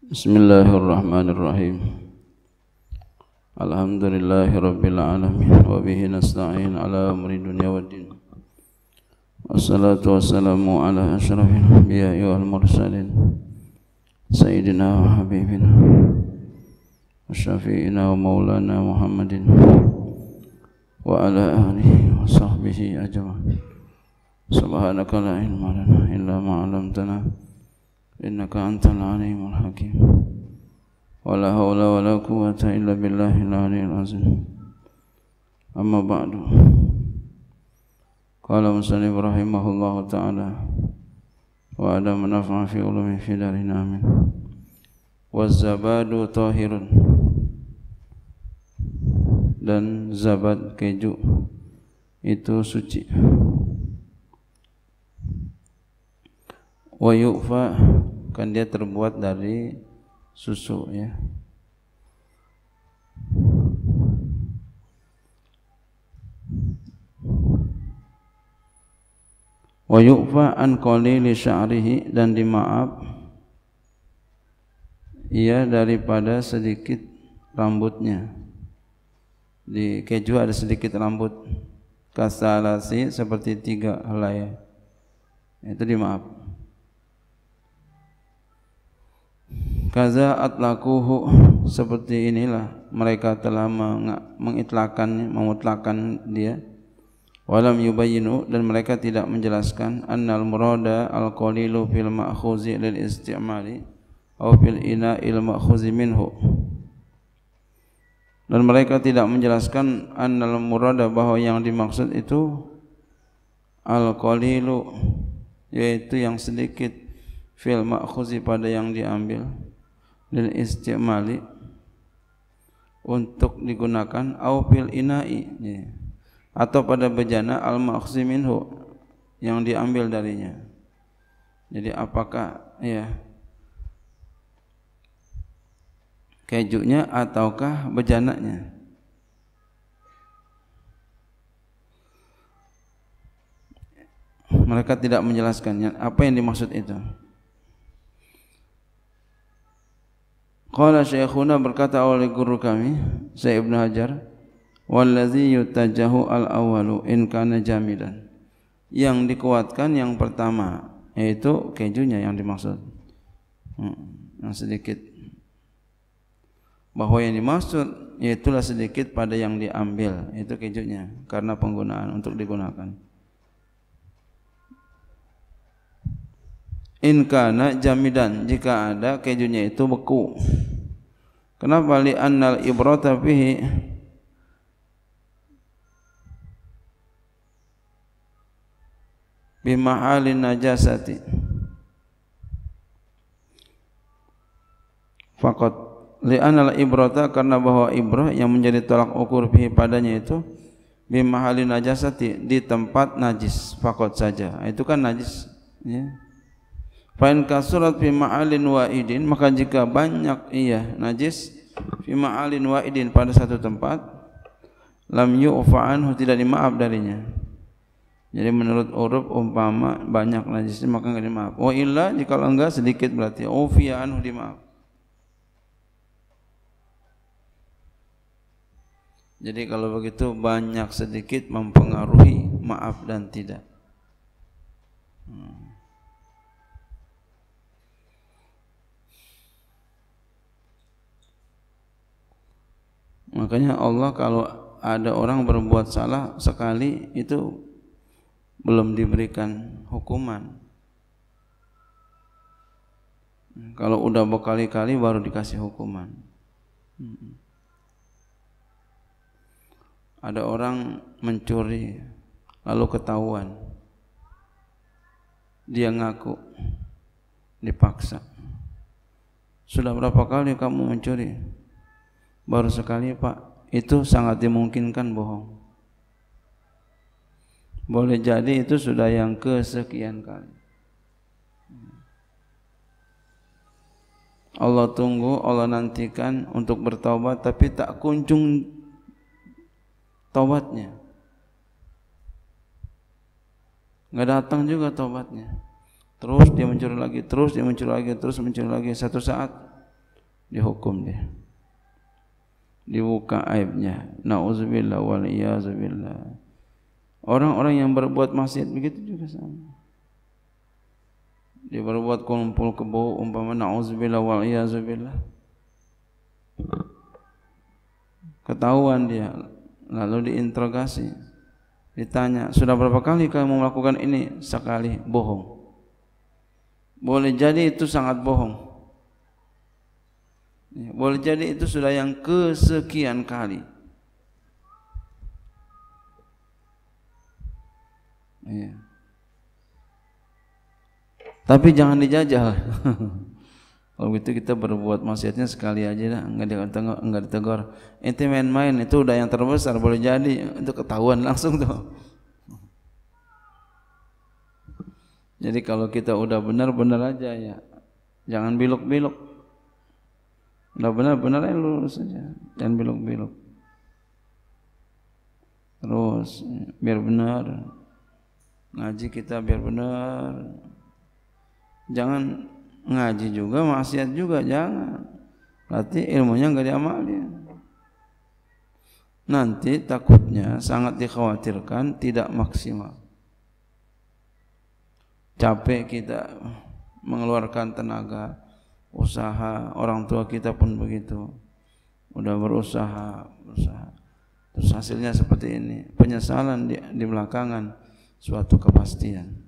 Bismillahirrahmanirrahim Alhamdulillahi Rabbil Alamin Wa bihi nasta'in ala amri dunia wa din Wassalatu wassalamu ala ashrafil anbiya'i wal mursalin Sayyidina wa habibina Wa syafi'ina wa maulana Muhammadin Wa ala ahlihi wa sahbihi ajma'in Subhanaka la ilma lana illa ma'alamtana إنك أنت العليم الحكيم ولا حول ولا قوة إلا بالله العلي العظيم أما بعد قال مسلم رحمه الله تعالى وأدم نفع في علوم في دارنا آمين والزباد طاهر dan zabat keju itu suci wa yu'fa kan dia terbuat dari susu ya wa yu'fa an qalili sya'rihi dan dimaaf ia daripada sedikit rambutnya di keju ada sedikit rambut kasalasi seperti tiga helai itu dimaaf Kaza atlakuhu seperti inilah mereka telah mengitlakan memutlakan dia. Walam yubayyinu dan mereka tidak menjelaskan annal murada alqalilu fil ma'khuzi lil isti'mali aw fil ina'il ma'khuzi minhu. Dan mereka tidak menjelaskan annal murada bahwa yang dimaksud itu alqalilu yaitu yang sedikit fil ma'khuzi pada yang diambil dan istimali untuk digunakan au fil inai ya, atau pada bejana al makhzi minhu yang diambil darinya jadi apakah ya kejunya ataukah bejanaknya mereka tidak menjelaskannya apa yang dimaksud itu Qala Syekhuna berkata oleh guru kami, Syekh Ibn Hajar, wallazi yutajahu al-awwalu in kana jamidan. Yang dikuatkan yang pertama, yaitu kejunya yang dimaksud. Hmm, yang sedikit. Bahwa yang dimaksud yaitulah sedikit pada yang diambil, itu kejunya karena penggunaan untuk digunakan. in kana jamidan jika ada kejunya itu beku kenapa li annal ibrata fihi bi najasati Fakot li annal ibrata karena bahwa ibrah yang menjadi tolak ukur fihi padanya itu bimahalin najasati di tempat najis fakot saja itu kan najis ya yeah. Fa'in kasurat fi ma'alin wa'idin Maka jika banyak iya najis Fi ma'alin wa'idin pada satu tempat Lam yu'fa'anhu tidak dimaaf darinya Jadi menurut urup umpama banyak najisnya maka tidak dimaaf Wa illa jika enggak sedikit berarti Ufi'anhu dimaaf Jadi kalau begitu banyak sedikit mempengaruhi maaf dan tidak. Hmm. Makanya Allah kalau ada orang berbuat salah sekali itu belum diberikan hukuman. Kalau udah berkali-kali baru dikasih hukuman. Ada orang mencuri lalu ketahuan. Dia ngaku dipaksa. Sudah berapa kali kamu mencuri? baru sekali pak itu sangat dimungkinkan bohong boleh jadi itu sudah yang kesekian kali Allah tunggu, Allah nantikan untuk bertaubat tapi tak kunjung taubatnya. Enggak datang juga taubatnya. Terus dia mencuri lagi, terus dia mencuri lagi, terus mencuri lagi. Satu saat dihukum dia dibuka aibnya. Nauzubillah wal iazubillah. Orang-orang yang berbuat maksiat begitu juga sama. Dia berbuat kumpul kebo umpama nauzubillah wal iazubillah. Ketahuan dia lalu diinterogasi. Ditanya, sudah berapa kali kamu melakukan ini? Sekali, bohong. Boleh jadi itu sangat bohong. Ya, boleh jadi itu sudah yang kesekian kali. Ya. Tapi jangan dijajal. Kalau gitu kita berbuat maksiatnya sekali aja dah, enggak ditegur, enggak ditegur. Itu main-main, itu udah yang terbesar boleh jadi untuk ketahuan langsung tuh. Jadi kalau kita udah benar-benar aja ya, jangan bilok-bilok. Kalau benar-benar yang lurus saja, jangan belok-belok. Terus biar benar ngaji kita biar benar. Jangan ngaji juga maksiat juga jangan. Berarti ilmunya enggak diamalin. Nanti takutnya sangat dikhawatirkan tidak maksimal. Capek kita mengeluarkan tenaga, usaha orang tua kita pun begitu udah berusaha berusaha terus hasilnya seperti ini penyesalan di, di belakangan suatu kepastian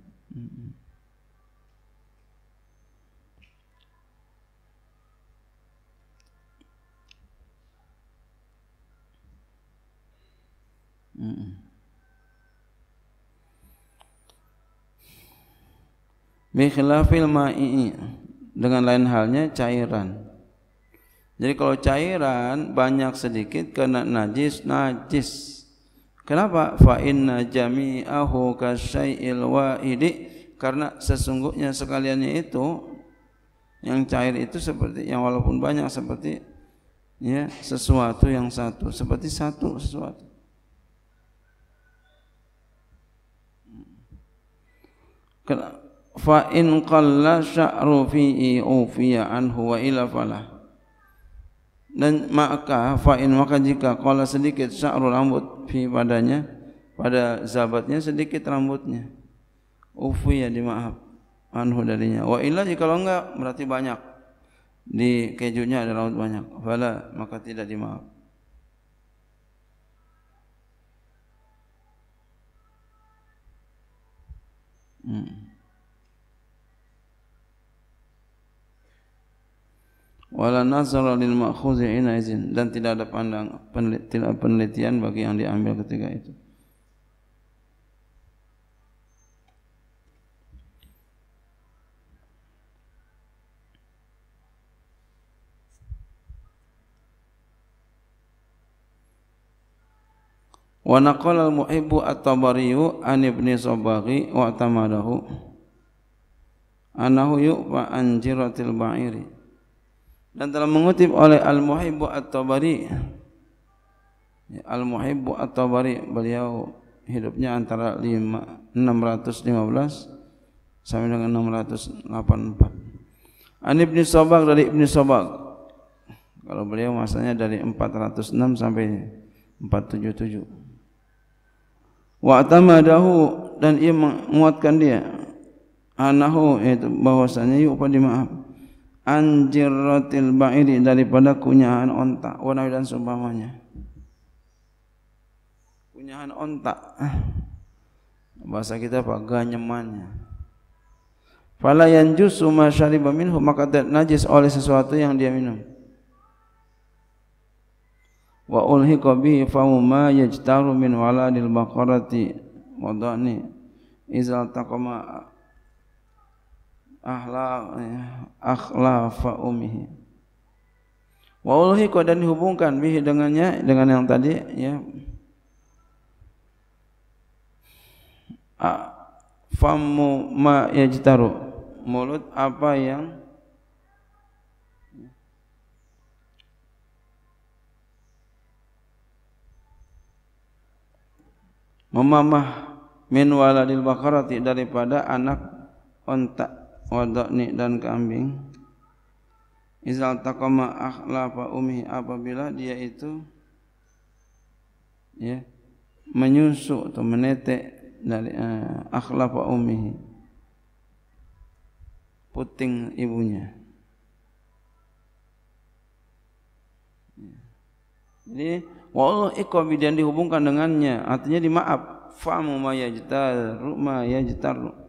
Hmm. Bikhlafil ma'i'i dengan lain halnya cairan jadi kalau cairan banyak sedikit kena najis najis kenapa fa inna jami'ahu kasyai'il wa'idi karena sesungguhnya sekaliannya itu yang cair itu seperti yang walaupun banyak seperti ya sesuatu yang satu seperti satu sesuatu Kenapa? fa in qalla sya'ru fi'i ufiya anhu wa ila fala dan maka fa in maka jika qalla sedikit sya'ru rambut fi padanya pada sahabatnya sedikit rambutnya ufiya dimaaf anhu darinya wa ila jika kalau enggak berarti banyak di kejunya ada rambut banyak fala maka tidak dimaaf Hmm. wala nazar lil ma'khudhi in izin dan tidak ada pandang penelitian bagi yang diambil ketika itu Wa naqala al-Muhibbu at-Tabari an Ibn Sabaqi wa tamadahu annahu yu'fa an jiratil ba'iri dan telah mengutip oleh Al-Muhibbu At-Tabari ya, Al-Muhibbu At-Tabari beliau hidupnya antara 615 sampai dengan 684 An Ibn Sobak dari Ibn Sobak kalau beliau masanya dari 406 sampai 477 Wa atamadahu dan ia menguatkan dia anahu itu bahwasanya yuk apa dimaaf anjiratil ba'iri daripada kunyahan ontak wanawi dan sumpamanya kunyahan ontak bahasa kita apa ganyemannya fala yanjusu ma syariba minhu maka tidak najis oleh sesuatu yang dia minum wa ulhiqa bi fa ma yajtaru min waladil baqarati wadani izal taqama Eh, akhlafa ummihi wa ulhi dan dihubungkan bihi dengannya dengan yang tadi ya famu ma yajtaru mulut apa yang memamah min waladil bakarati daripada anak ontak Wadak wadakni dan kambing izal takoma akhla fa umih apabila dia itu ya menyusuk atau menetek dari uh, eh, akhla fa umih puting ibunya Jadi wallah ikam bidan dihubungkan dengannya artinya dimaaf famu mayajtar ru mayajtar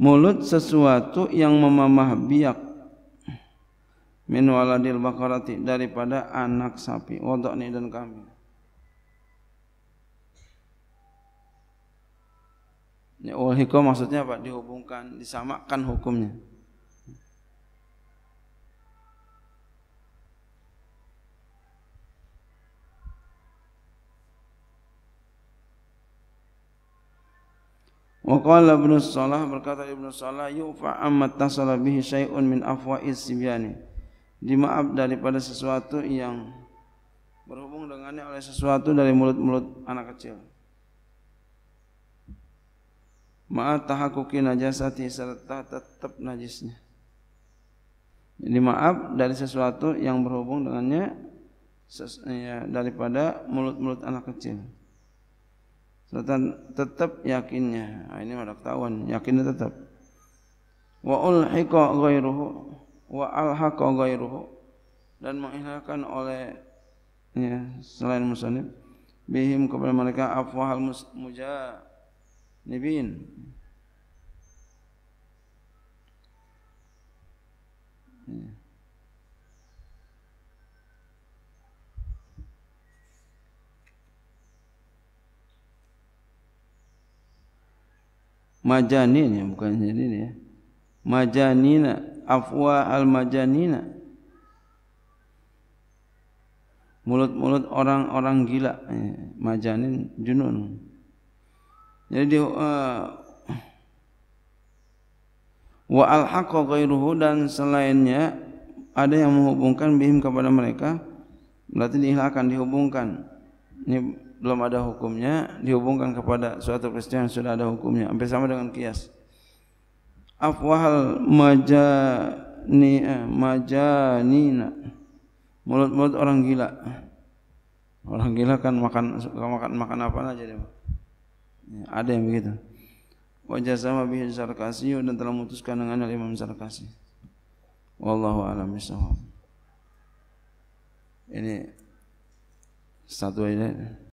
mulut sesuatu yang memamah biak min waladil bakarati daripada anak sapi ni dan kami ya, wahiko maksudnya apa dihubungkan disamakan hukumnya Waqala Ibn Salah berkata Ibn Salah yufa amma tasala bihi syai'un min afwa'iz sibyani. Dimaaf daripada sesuatu yang berhubung dengannya oleh sesuatu dari mulut-mulut anak kecil. Ma'a tahakuki najasati serta tetap najisnya. Jadi maaf dari sesuatu yang berhubung dengannya ya, daripada mulut-mulut anak kecil. Tetap, tetap yakinnya. Ah, ini ada ketahuan. Yakinnya tetap. Wa ulhiqa ghairuhu wa alhaqa ghairuhu dan mengilhakan oleh ya, selain musanib bihim kepada mereka afwahal mujanibin majanin ya bukan jadi ya majanina afwa al majanina mulut-mulut orang-orang gila eh, majanin junun jadi dia uh, wa al haqqa ghairuhu dan selainnya ada yang menghubungkan bihim kepada mereka berarti dihilangkan dihubungkan ini belum ada hukumnya dihubungkan kepada suatu peristiwa yang sudah ada hukumnya hampir sama dengan kias afwahal majani eh, majanina mulut-mulut orang gila orang gila kan makan suka makan makan apa aja dia ya, ada yang begitu wajah sama bihun sarkasi dan telah memutuskan dengan imam sarkasi wallahu alam bisawab ini satu aja